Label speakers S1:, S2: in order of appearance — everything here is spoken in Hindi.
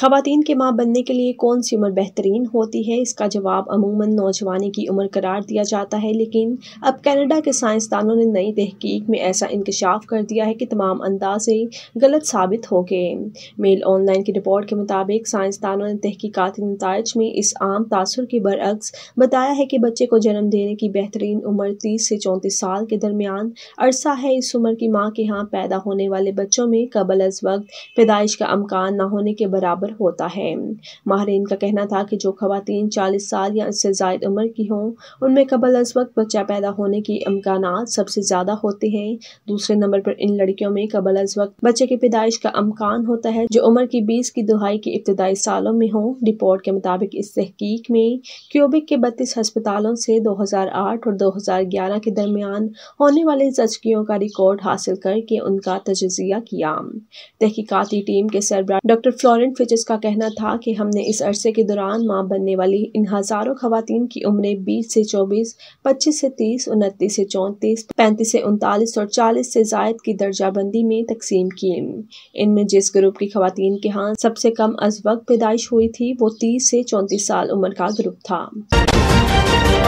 S1: खातन के माँ बनने के लिए कौन सी उम्र बेहतरीन होती है इसका जवाब अमूमन नौजवानी की उम्र करार दिया जाता है लेकिन अब कनाडा के साइंसदानों ने नई तहकीक में ऐसा इंकशाफ कर दिया है कि तमाम अंदाजे गलत साबित हो गए मेल ऑनलाइन की रिपोर्ट के मुताबिक साइंसदानों ने तहकीकती नतज में इस आम तासर के बरअक्स बताया है कि बच्चे को जन्म देने की बेहतरीन उम्र तीस से चौंतीस साल के दरमियान अरसा है इस उम्र की माँ के यहाँ पैदा होने वाले बच्चों में कबल अज वक्त पैदाइश का अमकान न होने के बराबर पर होता है माहरीन का कहना था कि जो खातन चालीस साल या इससे जायद उम्र की हों उनमें कबल अज वक्त बच्चा पैदा होने के अमकान सबसे ज़्यादा होते हैं दूसरे नंबर पर इन लड़कियों में कबल अज वक्त बच्चे की पैदाइश का अमकान होता है जो उम्र की बीस की दुहाई के इब्तदाई सालों में हों रिपोर्ट के मुताबिक इस तहकीक में क्यूबिक के बत्तीस हस्पतालों से दो हज़ार आठ और दो हज़ार ग्यारह के दरमियान होने वाले जचकियों का रिकॉर्ड हासिल करके उनका तजिया किया तहकीकती टीम के सरबरा डॉक्टर फ्लोरेंट फिचर पुलिस का कहना था कि हमने इस अरसे के दौरान मां बनने वाली इन हज़ारों खवतिन की उम्रें 20 से 24, 25 से 30, उनतीस से 34, पैंतीस से उनतालीस और 40 से जायद की दर्जाबंदी में तकसीम किए इनमें जिस ग्रुप की खवतिन के यहाँ सबसे कम अज वक्त पैदाइश हुई थी वो तीस से चौंतीस साल उम्र का ग्रुप था